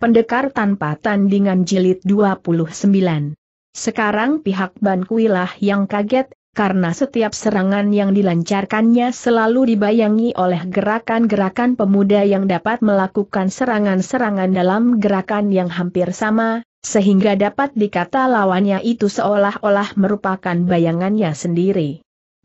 Pendekar tanpa tandingan jilid 29. Sekarang pihak Kuilah yang kaget, karena setiap serangan yang dilancarkannya selalu dibayangi oleh gerakan-gerakan pemuda yang dapat melakukan serangan-serangan dalam gerakan yang hampir sama, sehingga dapat dikata lawannya itu seolah-olah merupakan bayangannya sendiri.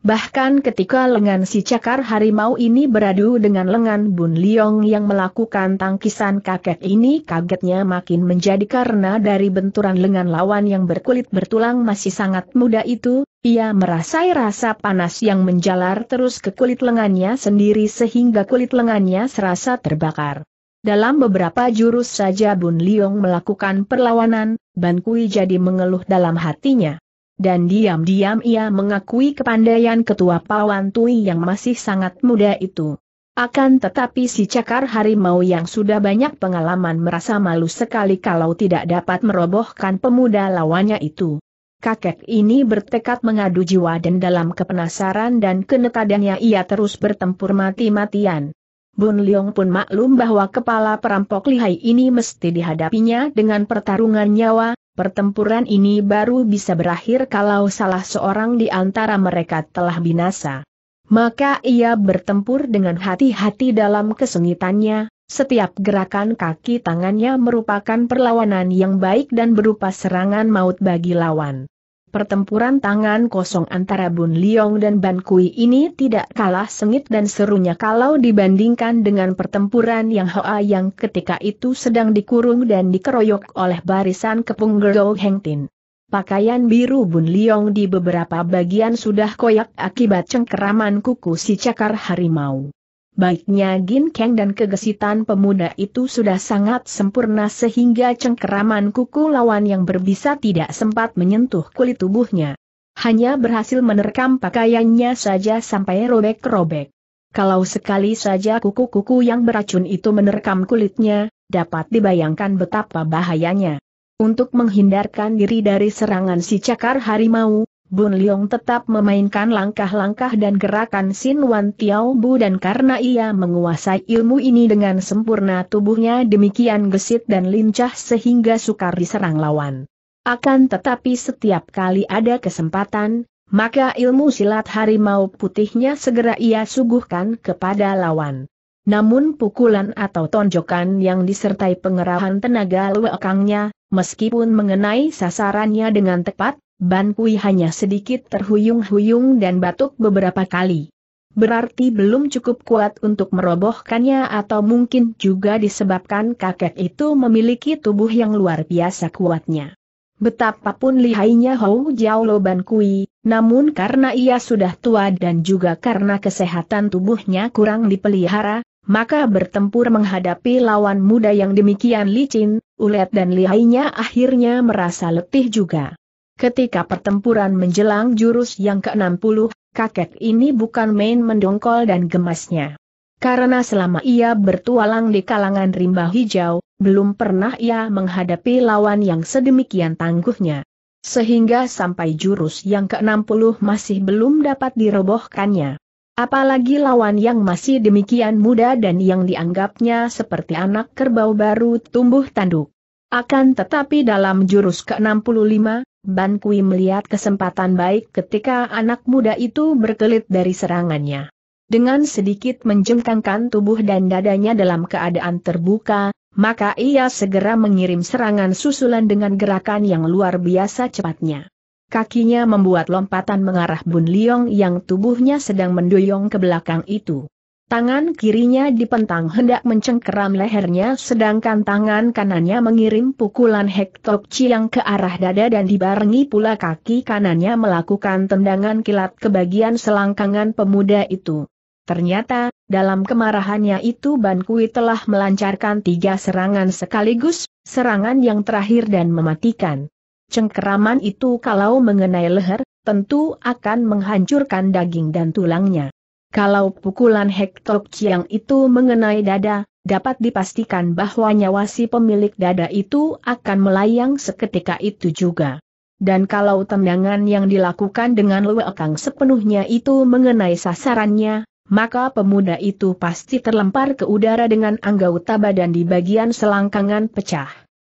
Bahkan ketika lengan si cakar harimau ini beradu dengan lengan Bun Liong yang melakukan tangkisan kakek ini kagetnya makin menjadi karena dari benturan lengan lawan yang berkulit bertulang masih sangat muda itu, ia merasai rasa panas yang menjalar terus ke kulit lengannya sendiri sehingga kulit lengannya serasa terbakar. Dalam beberapa jurus saja Bun Liong melakukan perlawanan, Ban Kui jadi mengeluh dalam hatinya dan diam-diam ia mengakui kepandaian ketua Pawan Tui yang masih sangat muda itu. Akan tetapi si cakar harimau yang sudah banyak pengalaman merasa malu sekali kalau tidak dapat merobohkan pemuda lawannya itu. Kakek ini bertekad mengadu jiwa dan dalam kepenasaran dan kenekadannya ia terus bertempur mati-matian. Bun Leong pun maklum bahwa kepala perampok lihai ini mesti dihadapinya dengan pertarungan nyawa, Pertempuran ini baru bisa berakhir kalau salah seorang di antara mereka telah binasa. Maka ia bertempur dengan hati-hati dalam kesengitannya, setiap gerakan kaki tangannya merupakan perlawanan yang baik dan berupa serangan maut bagi lawan pertempuran tangan kosong antara Bun Liong dan Ban Kui ini tidak kalah sengit dan serunya kalau dibandingkan dengan pertempuran yang Hoa yang ketika itu sedang dikurung dan dikeroyok oleh barisan kepung Gerou Heng Tin. Pakaian biru Bun Liong di beberapa bagian sudah koyak akibat cengkeraman kuku si cakar harimau. Baiknya Gin Kang dan kegesitan pemuda itu sudah sangat sempurna sehingga cengkeraman kuku lawan yang berbisa tidak sempat menyentuh kulit tubuhnya. Hanya berhasil menerkam pakaiannya saja sampai robek-robek. Kalau sekali saja kuku-kuku yang beracun itu menerkam kulitnya, dapat dibayangkan betapa bahayanya. Untuk menghindarkan diri dari serangan si cakar harimau, Bun Leong tetap memainkan langkah-langkah dan gerakan Sin Wan Tiao Bu dan karena ia menguasai ilmu ini dengan sempurna tubuhnya demikian gesit dan lincah sehingga sukar diserang lawan. Akan tetapi setiap kali ada kesempatan, maka ilmu silat harimau putihnya segera ia suguhkan kepada lawan. Namun pukulan atau tonjokan yang disertai pengerahan tenaga luekangnya, meskipun mengenai sasarannya dengan tepat, Ban Kui hanya sedikit terhuyung-huyung dan batuk beberapa kali. Berarti belum cukup kuat untuk merobohkannya atau mungkin juga disebabkan kakek itu memiliki tubuh yang luar biasa kuatnya. Betapapun lihainya Hou Jiao Ban Kui, namun karena ia sudah tua dan juga karena kesehatan tubuhnya kurang dipelihara, maka bertempur menghadapi lawan muda yang demikian licin, ulet dan lihainya akhirnya merasa letih juga. Ketika pertempuran menjelang jurus yang ke-60, kakek ini bukan main mendongkol dan gemasnya. Karena selama ia bertualang di kalangan rimba hijau, belum pernah ia menghadapi lawan yang sedemikian tangguhnya. Sehingga sampai jurus yang ke-60 masih belum dapat dirobohkannya. Apalagi lawan yang masih demikian muda dan yang dianggapnya seperti anak kerbau baru tumbuh tanduk. Akan tetapi dalam jurus ke-65, Ban Kui melihat kesempatan baik ketika anak muda itu berkelit dari serangannya. Dengan sedikit menjengkangkan tubuh dan dadanya dalam keadaan terbuka, maka ia segera mengirim serangan susulan dengan gerakan yang luar biasa cepatnya. Kakinya membuat lompatan mengarah Bun Liong yang tubuhnya sedang mendoyong ke belakang itu. Tangan kirinya dipentang hendak mencengkeram lehernya sedangkan tangan kanannya mengirim pukulan Hektok ciang ke arah dada dan dibarengi pula kaki kanannya melakukan tendangan kilat ke bagian selangkangan pemuda itu. Ternyata, dalam kemarahannya itu Ban Kui telah melancarkan tiga serangan sekaligus, serangan yang terakhir dan mematikan. Cengkeraman itu kalau mengenai leher, tentu akan menghancurkan daging dan tulangnya. Kalau pukulan Hektok Chiang itu mengenai dada, dapat dipastikan bahwa nyawa si pemilik dada itu akan melayang seketika itu juga. Dan kalau tendangan yang dilakukan dengan lewekang sepenuhnya itu mengenai sasarannya, maka pemuda itu pasti terlempar ke udara dengan anggota dan di bagian selangkangan pecah.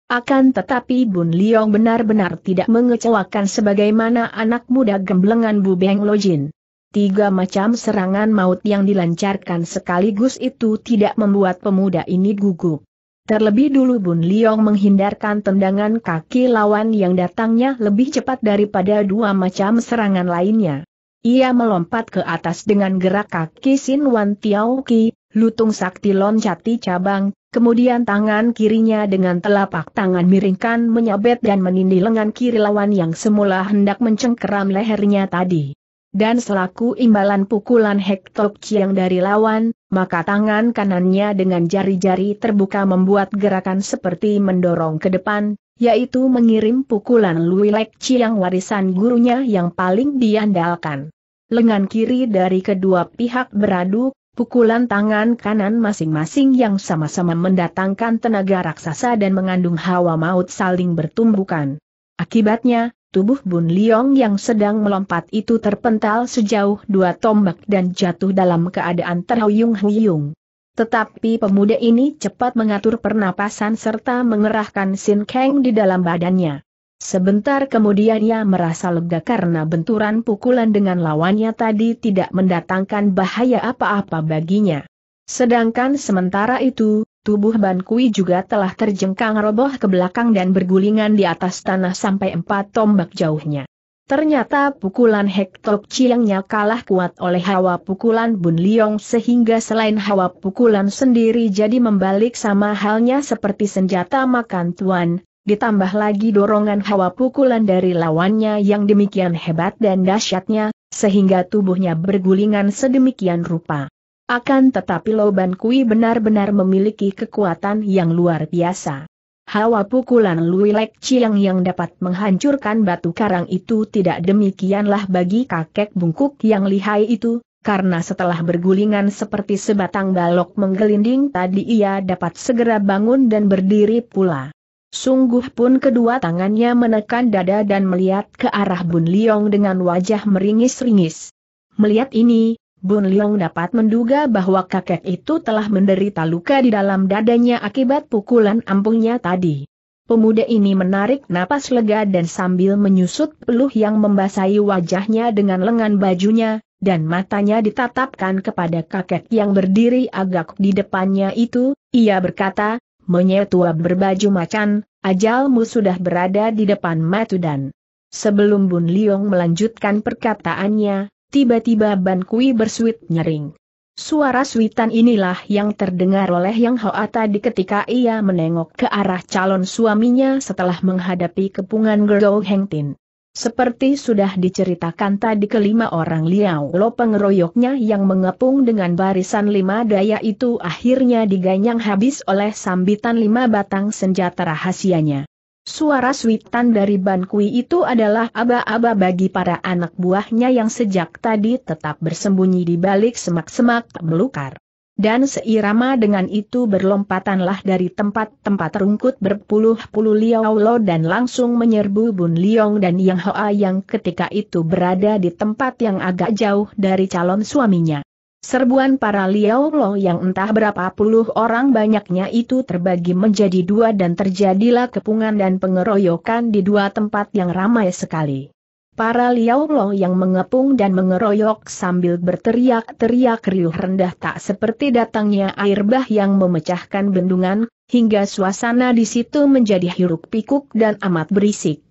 Akan tetapi Bun Liong benar-benar tidak mengecewakan sebagaimana anak muda gemblengan Bu Beng Lojin. Tiga macam serangan maut yang dilancarkan sekaligus itu tidak membuat pemuda ini gugup. Terlebih dulu Bun Liong menghindarkan tendangan kaki lawan yang datangnya lebih cepat daripada dua macam serangan lainnya. Ia melompat ke atas dengan gerak kaki Sin Wan Tiao Ki, lutung sakti loncati cabang, kemudian tangan kirinya dengan telapak tangan miringkan menyabet dan menindih lengan kiri lawan yang semula hendak mencengkeram lehernya tadi. Dan selaku imbalan pukulan Hektok Chiang dari lawan, maka tangan kanannya dengan jari-jari terbuka membuat gerakan seperti mendorong ke depan, yaitu mengirim pukulan Lek Chiang warisan gurunya yang paling diandalkan. Lengan kiri dari kedua pihak beradu, pukulan tangan kanan masing-masing yang sama-sama mendatangkan tenaga raksasa dan mengandung hawa maut saling bertumbukan. Akibatnya, Tubuh Bun Liong yang sedang melompat itu terpental sejauh dua tombak dan jatuh dalam keadaan terhuyung-huyung. Tetapi pemuda ini cepat mengatur pernapasan serta mengerahkan Sin Kang di dalam badannya. Sebentar kemudian ia merasa lega karena benturan pukulan dengan lawannya tadi tidak mendatangkan bahaya apa-apa baginya. Sedangkan sementara itu, Tubuh Ban Kui juga telah terjengkang roboh ke belakang dan bergulingan di atas tanah sampai empat tombak jauhnya. Ternyata pukulan Hektok Chiangnya kalah kuat oleh hawa pukulan Bun Liong sehingga selain hawa pukulan sendiri jadi membalik sama halnya seperti senjata makan tuan, ditambah lagi dorongan hawa pukulan dari lawannya yang demikian hebat dan dahsyatnya, sehingga tubuhnya bergulingan sedemikian rupa. Akan tetapi loban kui benar-benar memiliki kekuatan yang luar biasa. Hawa pukulan Lek Chiang yang dapat menghancurkan batu karang itu tidak demikianlah bagi kakek bungkuk yang lihai itu, karena setelah bergulingan seperti sebatang balok menggelinding tadi ia dapat segera bangun dan berdiri pula. Sungguh pun kedua tangannya menekan dada dan melihat ke arah Bun Liong dengan wajah meringis-ringis. Melihat ini, Bun Leong dapat menduga bahwa kakek itu telah menderita luka di dalam dadanya akibat pukulan ampuhnya tadi. Pemuda ini menarik napas lega dan sambil menyusut peluh yang membasahi wajahnya dengan lengan bajunya, dan matanya ditatapkan kepada kakek yang berdiri agak di depannya itu, ia berkata, "Menyetua berbaju macan, ajalmu sudah berada di depan matu dan. Sebelum Bun Liong melanjutkan perkataannya, tiba-tiba Ban Kui bersuit nyering. Suara suitan inilah yang terdengar oleh Yang Hoa tadi ketika ia menengok ke arah calon suaminya setelah menghadapi kepungan Gergo Heng Tin. Seperti sudah diceritakan tadi kelima orang Liao Lo pengeroyoknya yang mengepung dengan barisan lima daya itu akhirnya diganyang habis oleh sambitan lima batang senjata rahasianya. Suara switan dari Kui itu adalah aba-aba bagi para anak buahnya yang sejak tadi tetap bersembunyi di balik semak-semak melukar. Dan seirama dengan itu berlompatanlah dari tempat-tempat rungkut berpuluh-puluh Liao Lo dan langsung menyerbu Bun Liong dan Yang Hoa yang ketika itu berada di tempat yang agak jauh dari calon suaminya. Serbuan para Liao Lo yang entah berapa puluh orang banyaknya itu terbagi menjadi dua dan terjadilah kepungan dan pengeroyokan di dua tempat yang ramai sekali. Para Liao Lo yang mengepung dan mengeroyok sambil berteriak-teriak riuh rendah tak seperti datangnya air bah yang memecahkan bendungan, hingga suasana di situ menjadi hiruk pikuk dan amat berisik.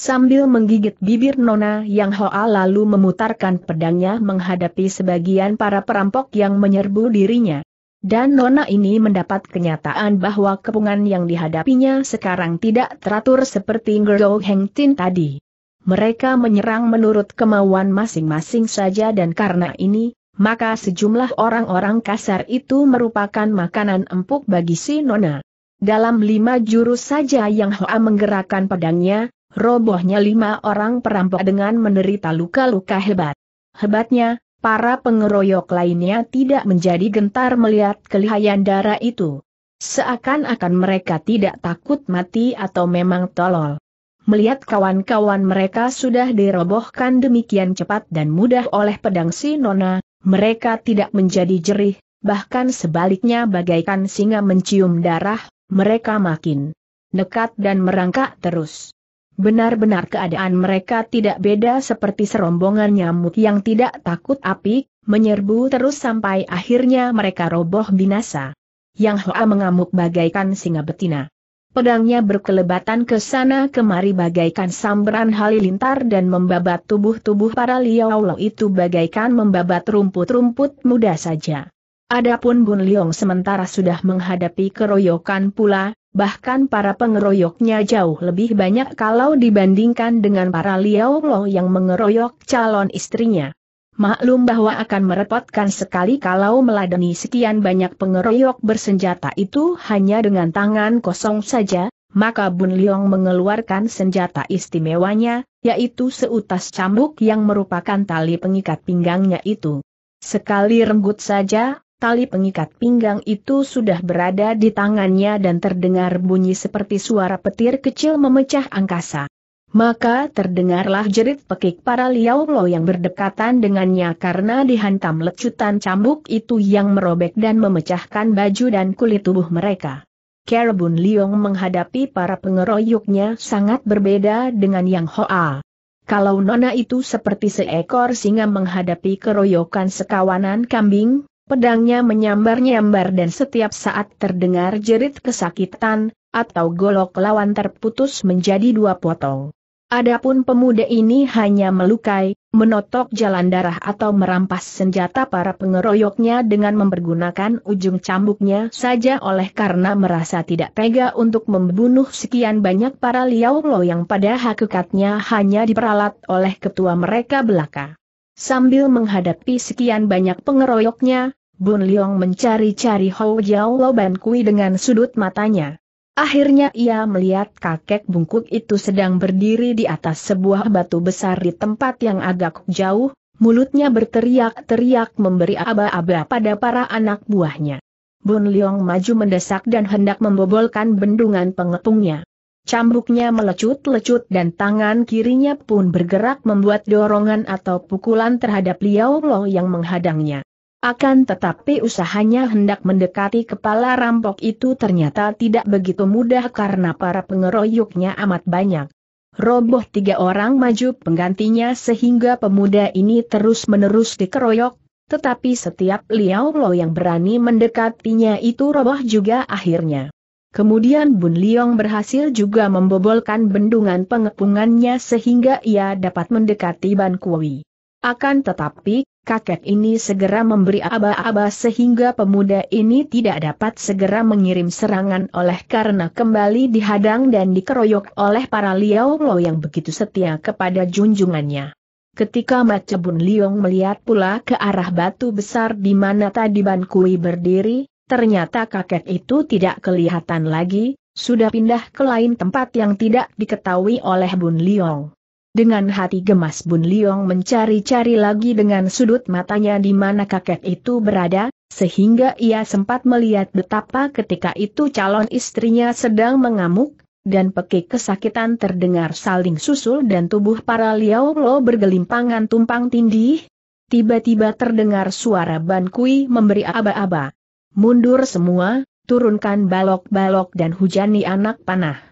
Sambil menggigit bibir Nona Yang Hoa lalu memutarkan pedangnya menghadapi sebagian para perampok yang menyerbu dirinya. Dan Nona ini mendapat kenyataan bahwa kepungan yang dihadapinya sekarang tidak teratur seperti Ngerdo Heng Tin tadi. Mereka menyerang menurut kemauan masing-masing saja dan karena ini, maka sejumlah orang-orang kasar itu merupakan makanan empuk bagi si Nona. Dalam lima jurus saja yang Hoa menggerakkan pedangnya, robohnya lima orang perampok dengan menderita luka-luka hebat. Hebatnya, para pengeroyok lainnya tidak menjadi gentar melihat kelihayan darah itu. Seakan-akan mereka tidak takut mati atau memang tolol. Melihat kawan-kawan mereka sudah dirobohkan demikian cepat dan mudah oleh pedang si Nona, mereka tidak menjadi jerih, bahkan sebaliknya bagaikan singa mencium darah, mereka makin nekat dan merangkak terus. Benar-benar keadaan mereka tidak beda seperti serombongan nyamuk yang tidak takut api, menyerbu terus sampai akhirnya mereka roboh binasa. Yang Hoa mengamuk bagaikan singa betina. Pedangnya berkelebatan ke sana kemari bagaikan sambaran halilintar dan membabat tubuh-tubuh para liaulau itu bagaikan membabat rumput-rumput muda saja. Adapun Bun Liong sementara sudah menghadapi keroyokan pula, bahkan para pengeroyoknya jauh lebih banyak kalau dibandingkan dengan para Liao Lo yang mengeroyok calon istrinya. Maklum bahwa akan merepotkan sekali kalau meladeni sekian banyak pengeroyok bersenjata itu hanya dengan tangan kosong saja, maka Bun Liong mengeluarkan senjata istimewanya, yaitu seutas cambuk yang merupakan tali pengikat pinggangnya itu. Sekali renggut saja, Tali pengikat pinggang itu sudah berada di tangannya dan terdengar bunyi seperti suara petir kecil memecah angkasa. Maka terdengarlah jerit pekik para liaulo yang berdekatan dengannya karena dihantam lecutan cambuk itu yang merobek dan memecahkan baju dan kulit tubuh mereka. Kerbun Liong menghadapi para pengeroyoknya sangat berbeda dengan Yang Hoa. Kalau Nona itu seperti seekor singa menghadapi keroyokan sekawanan kambing, pedangnya menyambar-nyambar dan setiap saat terdengar jerit kesakitan, atau golok lawan terputus menjadi dua potong. Adapun pemuda ini hanya melukai, menotok jalan darah atau merampas senjata para pengeroyoknya dengan mempergunakan ujung cambuknya saja oleh karena merasa tidak tega untuk membunuh sekian banyak para liau lo yang pada hakikatnya hanya diperalat oleh ketua mereka belaka. Sambil menghadapi sekian banyak pengeroyoknya, Bun Leong mencari-cari Hou Jiao Loban Kui dengan sudut matanya. Akhirnya ia melihat kakek bungkuk itu sedang berdiri di atas sebuah batu besar di tempat yang agak jauh, mulutnya berteriak-teriak memberi aba-aba pada para anak buahnya. Bun Leong maju mendesak dan hendak membobolkan bendungan pengepungnya. Cambuknya melecut-lecut dan tangan kirinya pun bergerak membuat dorongan atau pukulan terhadap Liao Lo yang menghadangnya. Akan tetapi usahanya hendak mendekati kepala rampok itu ternyata tidak begitu mudah karena para pengeroyoknya amat banyak. Roboh tiga orang maju penggantinya sehingga pemuda ini terus-menerus dikeroyok, tetapi setiap Liao Lo yang berani mendekatinya itu roboh juga akhirnya. Kemudian Bun Liong berhasil juga membobolkan bendungan pengepungannya sehingga ia dapat mendekati Ban Kui. Akan tetapi, kakek ini segera memberi aba-aba sehingga pemuda ini tidak dapat segera mengirim serangan oleh karena kembali dihadang dan dikeroyok oleh para Liao Lo yang begitu setia kepada junjungannya. Ketika Macebun Liong melihat pula ke arah batu besar di mana tadi Ban Kui berdiri, ternyata kakek itu tidak kelihatan lagi, sudah pindah ke lain tempat yang tidak diketahui oleh Bun Liong. Dengan hati gemas Bun Liong mencari-cari lagi dengan sudut matanya di mana kakek itu berada, sehingga ia sempat melihat betapa ketika itu calon istrinya sedang mengamuk, dan pekik kesakitan terdengar saling susul dan tubuh para Liao Lo bergelimpangan tumpang tindih. Tiba-tiba terdengar suara Ban Kui memberi aba-aba. Mundur semua, turunkan balok-balok dan hujani anak panah.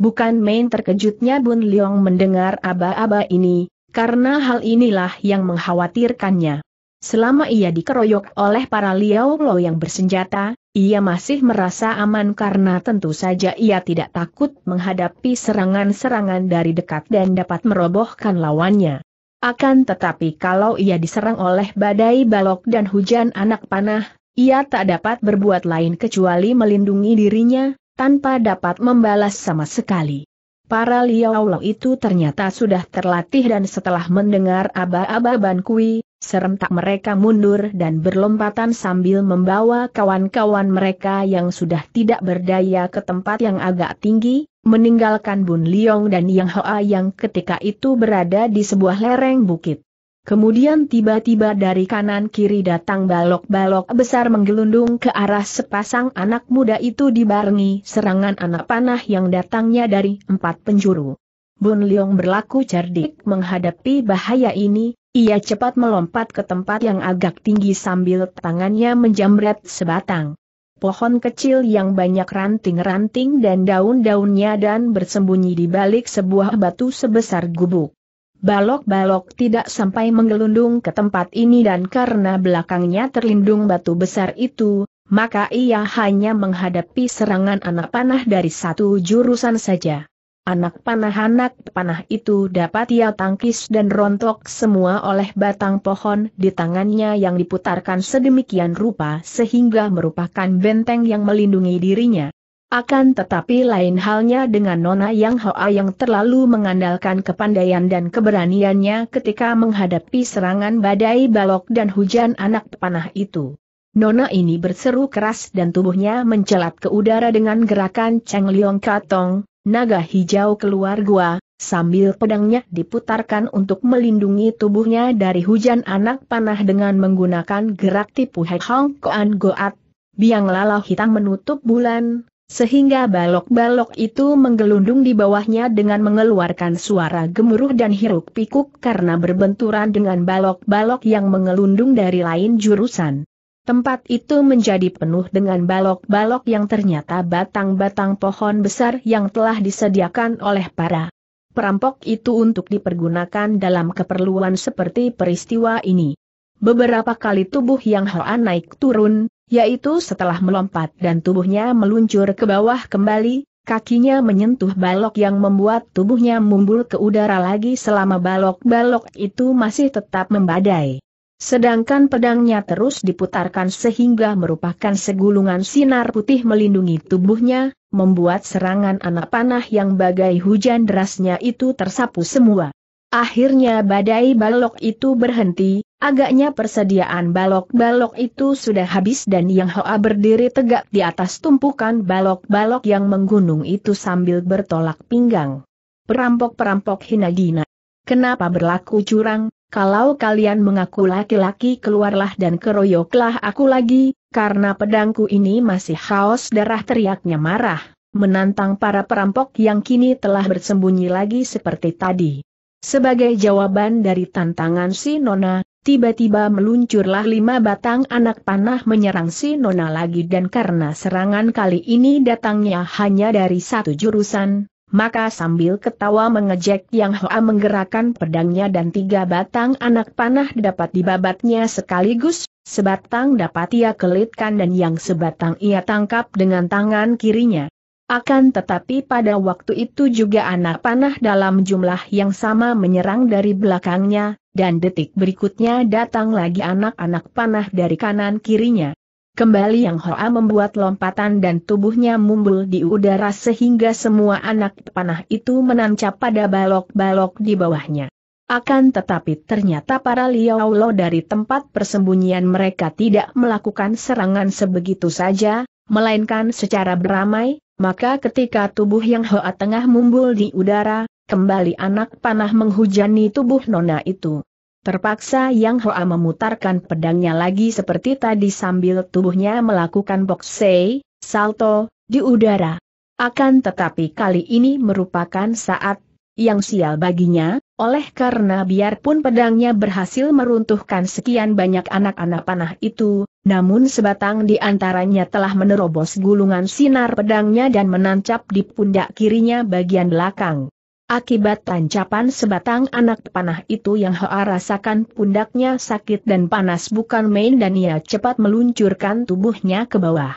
Bukan main terkejutnya Bun Leong mendengar aba-aba ini, karena hal inilah yang mengkhawatirkannya. Selama ia dikeroyok oleh para Liao Lo yang bersenjata, ia masih merasa aman karena tentu saja ia tidak takut menghadapi serangan-serangan dari dekat dan dapat merobohkan lawannya. Akan tetapi kalau ia diserang oleh badai balok dan hujan anak panah, ia tak dapat berbuat lain kecuali melindungi dirinya, tanpa dapat membalas sama sekali. Para Liaolo itu ternyata sudah terlatih dan setelah mendengar aba-aba Kui, serentak mereka mundur dan berlompatan sambil membawa kawan-kawan mereka yang sudah tidak berdaya ke tempat yang agak tinggi, meninggalkan Bun Liong dan Yang Hoa yang ketika itu berada di sebuah lereng bukit. Kemudian tiba-tiba dari kanan kiri datang balok-balok besar menggelundung ke arah sepasang anak muda itu dibarengi serangan anak panah yang datangnya dari empat penjuru. Bun Leong berlaku cerdik menghadapi bahaya ini, ia cepat melompat ke tempat yang agak tinggi sambil tangannya menjamret sebatang pohon kecil yang banyak ranting-ranting dan daun-daunnya dan bersembunyi di balik sebuah batu sebesar gubuk. Balok-balok tidak sampai menggelundung ke tempat ini dan karena belakangnya terlindung batu besar itu, maka ia hanya menghadapi serangan anak panah dari satu jurusan saja. Anak panah-anak panah itu dapat ia tangkis dan rontok semua oleh batang pohon di tangannya yang diputarkan sedemikian rupa sehingga merupakan benteng yang melindungi dirinya. Akan tetapi lain halnya dengan Nona Yang Hoa yang terlalu mengandalkan kepandaian dan keberaniannya ketika menghadapi serangan badai balok dan hujan anak panah itu. Nona ini berseru keras dan tubuhnya mencelat ke udara dengan gerakan Cheng Liong Katong, naga hijau keluar gua, sambil pedangnya diputarkan untuk melindungi tubuhnya dari hujan anak panah dengan menggunakan gerak tipu Hek Hong Koan Goat. Biang lalau hitam menutup bulan, sehingga balok-balok itu menggelundung di bawahnya dengan mengeluarkan suara gemuruh dan hiruk-pikuk karena berbenturan dengan balok-balok yang mengelundung dari lain jurusan. Tempat itu menjadi penuh dengan balok-balok yang ternyata batang-batang pohon besar yang telah disediakan oleh para perampok itu untuk dipergunakan dalam keperluan seperti peristiwa ini. Beberapa kali tubuh yang Hoa naik turun, yaitu setelah melompat dan tubuhnya meluncur ke bawah kembali, kakinya menyentuh balok yang membuat tubuhnya mumbul ke udara lagi selama balok-balok itu masih tetap membadai. Sedangkan pedangnya terus diputarkan sehingga merupakan segulungan sinar putih melindungi tubuhnya, membuat serangan anak panah yang bagai hujan derasnya itu tersapu semua. Akhirnya badai balok itu berhenti, agaknya persediaan balok-balok itu sudah habis dan Yang Hoa berdiri tegak di atas tumpukan balok-balok yang menggunung itu sambil bertolak pinggang. Perampok-perampok hina gina. Kenapa berlaku curang, kalau kalian mengaku laki-laki keluarlah dan keroyoklah aku lagi, karena pedangku ini masih haus darah teriaknya marah, menantang para perampok yang kini telah bersembunyi lagi seperti tadi. Sebagai jawaban dari tantangan si Nona, tiba-tiba meluncurlah lima batang anak panah menyerang si Nona lagi dan karena serangan kali ini datangnya hanya dari satu jurusan, maka sambil ketawa mengejek Yang Hoa menggerakkan pedangnya dan tiga batang anak panah dapat dibabatnya sekaligus, sebatang dapat ia kelitkan dan yang sebatang ia tangkap dengan tangan kirinya. Akan tetapi pada waktu itu juga anak panah dalam jumlah yang sama menyerang dari belakangnya, dan detik berikutnya datang lagi anak-anak panah dari kanan kirinya. Kembali Yang Hoa membuat lompatan dan tubuhnya mumbul di udara sehingga semua anak panah itu menancap pada balok-balok di bawahnya. Akan tetapi ternyata para Lo dari tempat persembunyian mereka tidak melakukan serangan sebegitu saja, melainkan secara beramai, maka ketika tubuh yang Hoa tengah mumbul di udara, kembali anak panah menghujani tubuh nona itu. Terpaksa Yang Hoa memutarkan pedangnya lagi seperti tadi sambil tubuhnya melakukan boksei, salto, di udara. Akan tetapi kali ini merupakan saat yang sial baginya, oleh karena biarpun pedangnya berhasil meruntuhkan sekian banyak anak-anak panah itu, namun sebatang di antaranya telah menerobos gulungan sinar pedangnya dan menancap di pundak kirinya bagian belakang. Akibat tancapan sebatang anak panah itu yang Hoa rasakan pundaknya sakit dan panas bukan main dan ia cepat meluncurkan tubuhnya ke bawah.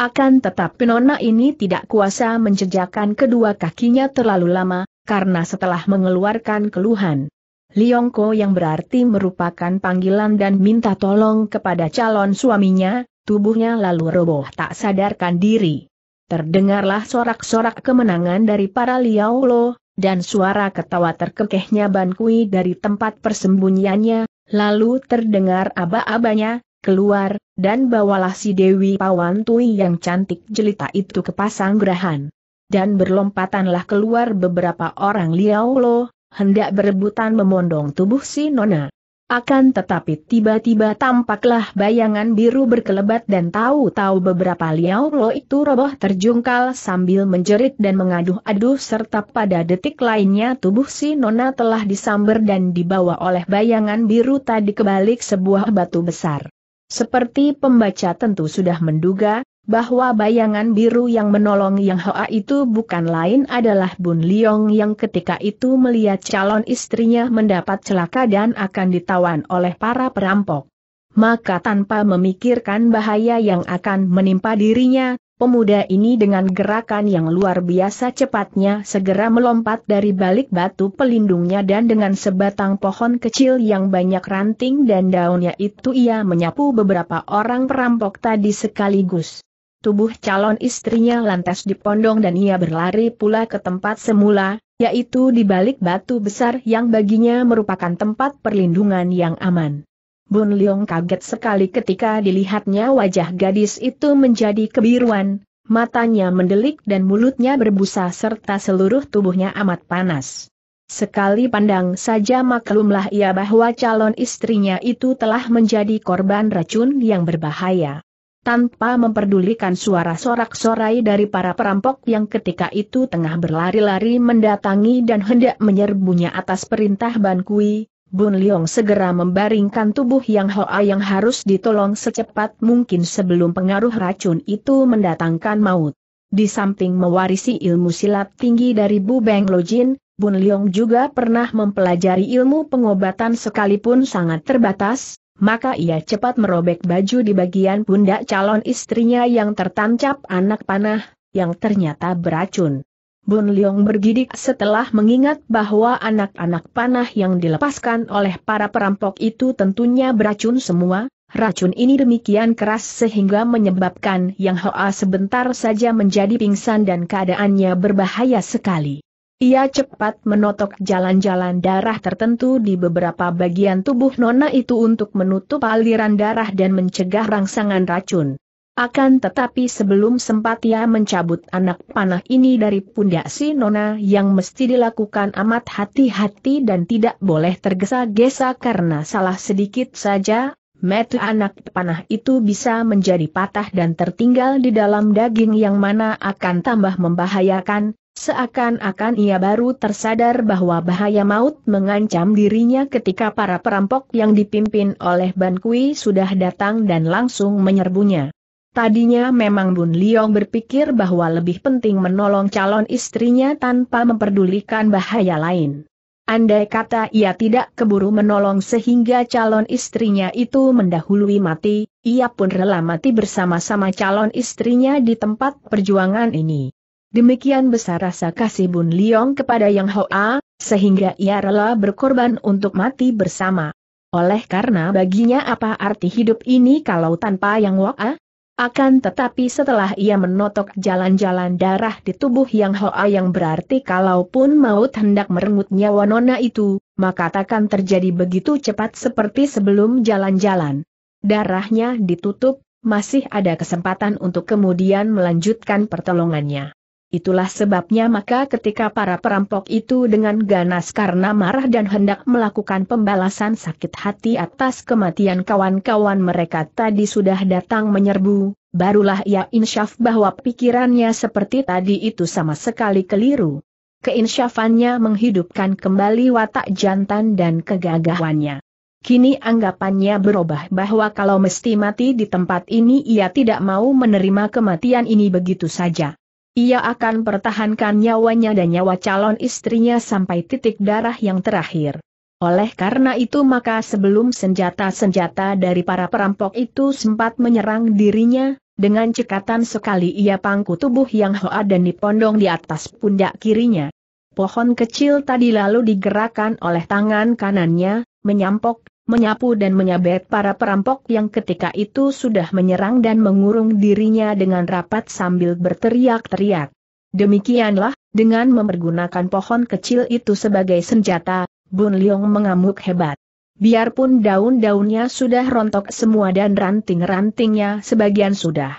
Akan tetapi nona ini tidak kuasa menjejakkan kedua kakinya terlalu lama, karena setelah mengeluarkan keluhan, Liongko yang berarti merupakan panggilan dan minta tolong kepada calon suaminya, tubuhnya lalu roboh tak sadarkan diri. Terdengarlah sorak-sorak kemenangan dari para Liaolo, dan suara ketawa terkekehnya Bankui dari tempat persembunyiannya, lalu terdengar aba-abanya, keluar, dan bawalah si Dewi pawan tui yang cantik jelita itu ke pasanggrahan Dan berlompatanlah keluar beberapa orang Liaolo, hendak berebutan memondong tubuh si Nona. Akan tetapi tiba-tiba tampaklah bayangan biru berkelebat dan tahu-tahu beberapa liau lo itu roboh terjungkal sambil menjerit dan mengaduh-aduh serta pada detik lainnya tubuh si Nona telah disamber dan dibawa oleh bayangan biru tadi kebalik sebuah batu besar. Seperti pembaca tentu sudah menduga, bahwa bayangan biru yang menolong Yang Hoa itu bukan lain adalah Bun Liong yang ketika itu melihat calon istrinya mendapat celaka dan akan ditawan oleh para perampok. Maka tanpa memikirkan bahaya yang akan menimpa dirinya, pemuda ini dengan gerakan yang luar biasa cepatnya segera melompat dari balik batu pelindungnya dan dengan sebatang pohon kecil yang banyak ranting dan daunnya itu ia menyapu beberapa orang perampok tadi sekaligus tubuh calon istrinya lantas dipondong dan ia berlari pula ke tempat semula, yaitu di balik batu besar yang baginya merupakan tempat perlindungan yang aman. Bun Leong kaget sekali ketika dilihatnya wajah gadis itu menjadi kebiruan, matanya mendelik dan mulutnya berbusa serta seluruh tubuhnya amat panas. Sekali pandang saja maklumlah ia bahwa calon istrinya itu telah menjadi korban racun yang berbahaya tanpa memperdulikan suara sorak-sorai dari para perampok yang ketika itu tengah berlari-lari mendatangi dan hendak menyerbunya atas perintah Ban Kui, Bun Liong segera membaringkan tubuh Yang Hoa yang harus ditolong secepat mungkin sebelum pengaruh racun itu mendatangkan maut. Di samping mewarisi ilmu silat tinggi dari Bu Beng Lojin, Bun Liong juga pernah mempelajari ilmu pengobatan sekalipun sangat terbatas, maka ia cepat merobek baju di bagian pundak calon istrinya yang tertancap anak panah, yang ternyata beracun. Bun Leong bergidik setelah mengingat bahwa anak-anak panah yang dilepaskan oleh para perampok itu tentunya beracun semua, racun ini demikian keras sehingga menyebabkan Yang Hoa sebentar saja menjadi pingsan dan keadaannya berbahaya sekali. Ia cepat menotok jalan-jalan darah tertentu di beberapa bagian tubuh Nona itu untuk menutup aliran darah dan mencegah rangsangan racun. Akan tetapi sebelum sempat ia mencabut anak panah ini dari pundak si Nona yang mesti dilakukan amat hati-hati dan tidak boleh tergesa-gesa karena salah sedikit saja, Metu anak panah itu bisa menjadi patah dan tertinggal di dalam daging yang mana akan tambah membahayakan, Seakan-akan ia baru tersadar bahwa bahaya maut mengancam dirinya ketika para perampok yang dipimpin oleh Ban Kui sudah datang dan langsung menyerbunya. Tadinya memang Bun Liong berpikir bahwa lebih penting menolong calon istrinya tanpa memperdulikan bahaya lain. Andai kata ia tidak keburu menolong sehingga calon istrinya itu mendahului mati, ia pun rela mati bersama-sama calon istrinya di tempat perjuangan ini. Demikian besar rasa kasih Bun Liong kepada Yang Hoa, sehingga ia rela berkorban untuk mati bersama. Oleh karena baginya apa arti hidup ini kalau tanpa Yang Hoa? Akan tetapi setelah ia menotok jalan-jalan darah di tubuh Yang Hoa yang berarti kalaupun maut hendak merenggut nyawa nona itu, maka takkan terjadi begitu cepat seperti sebelum jalan-jalan. Darahnya ditutup, masih ada kesempatan untuk kemudian melanjutkan pertolongannya. Itulah sebabnya maka ketika para perampok itu dengan ganas karena marah dan hendak melakukan pembalasan sakit hati atas kematian kawan-kawan mereka tadi sudah datang menyerbu, barulah ia insyaf bahwa pikirannya seperti tadi itu sama sekali keliru. Keinsyafannya menghidupkan kembali watak jantan dan kegagahannya. Kini anggapannya berubah bahwa kalau mesti mati di tempat ini ia tidak mau menerima kematian ini begitu saja. Ia akan pertahankan nyawanya dan nyawa calon istrinya sampai titik darah yang terakhir. Oleh karena itu maka sebelum senjata-senjata dari para perampok itu sempat menyerang dirinya, dengan cekatan sekali ia pangku tubuh yang hoa dan dipondong di atas pundak kirinya. Pohon kecil tadi lalu digerakkan oleh tangan kanannya, menyampok, menyapu dan menyabet para perampok yang ketika itu sudah menyerang dan mengurung dirinya dengan rapat sambil berteriak-teriak. Demikianlah, dengan memergunakan pohon kecil itu sebagai senjata, Bun Liong mengamuk hebat. Biarpun daun-daunnya sudah rontok semua dan ranting-rantingnya sebagian sudah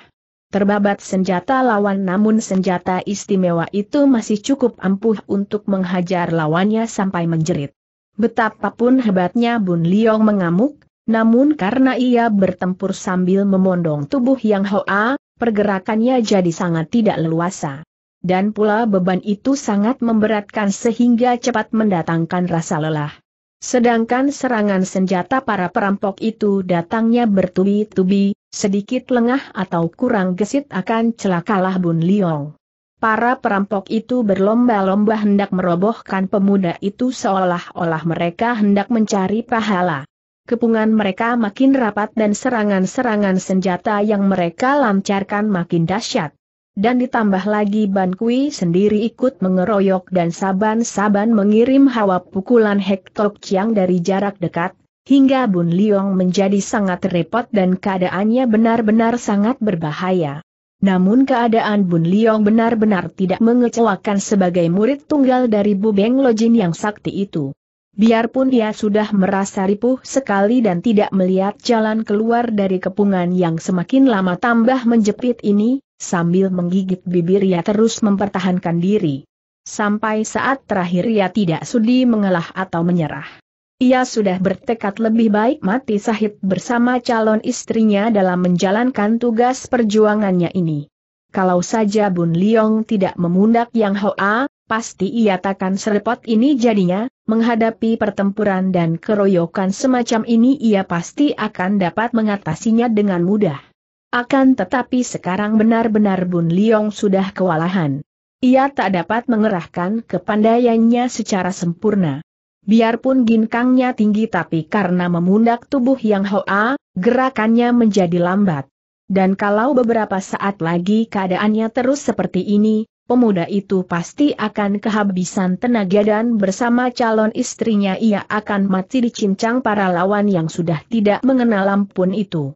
terbabat senjata lawan namun senjata istimewa itu masih cukup ampuh untuk menghajar lawannya sampai menjerit. Betapapun hebatnya Bun Liong mengamuk, namun karena ia bertempur sambil memondong tubuh yang hoa, pergerakannya jadi sangat tidak leluasa. Dan pula beban itu sangat memberatkan sehingga cepat mendatangkan rasa lelah. Sedangkan serangan senjata para perampok itu datangnya bertubi-tubi, sedikit lengah atau kurang gesit akan celakalah Bun Liong. Para perampok itu berlomba-lomba hendak merobohkan pemuda itu seolah-olah mereka hendak mencari pahala. Kepungan mereka makin rapat dan serangan-serangan senjata yang mereka lancarkan makin dahsyat. Dan ditambah lagi Ban Kui sendiri ikut mengeroyok dan saban-saban mengirim hawa pukulan Hektok Chiang dari jarak dekat, hingga Bun Liong menjadi sangat repot dan keadaannya benar-benar sangat berbahaya. Namun keadaan Bun Liong benar-benar tidak mengecewakan sebagai murid tunggal dari Bu Beng Lojin yang sakti itu. Biarpun ia sudah merasa ripuh sekali dan tidak melihat jalan keluar dari kepungan yang semakin lama tambah menjepit ini, sambil menggigit bibir ia terus mempertahankan diri. Sampai saat terakhir ia tidak sudi mengalah atau menyerah. Ia sudah bertekad lebih baik mati sahib bersama calon istrinya dalam menjalankan tugas perjuangannya ini. Kalau saja Bun Liong tidak memundak Yang Hoa, pasti ia takkan serepot ini jadinya, menghadapi pertempuran dan keroyokan semacam ini ia pasti akan dapat mengatasinya dengan mudah. Akan tetapi sekarang benar-benar Bun Liong sudah kewalahan. Ia tak dapat mengerahkan kepandaiannya secara sempurna. Biarpun ginkangnya tinggi tapi karena memundak tubuh yang hoa, gerakannya menjadi lambat. Dan kalau beberapa saat lagi keadaannya terus seperti ini, pemuda itu pasti akan kehabisan tenaga dan bersama calon istrinya ia akan mati dicincang para lawan yang sudah tidak mengenal ampun itu.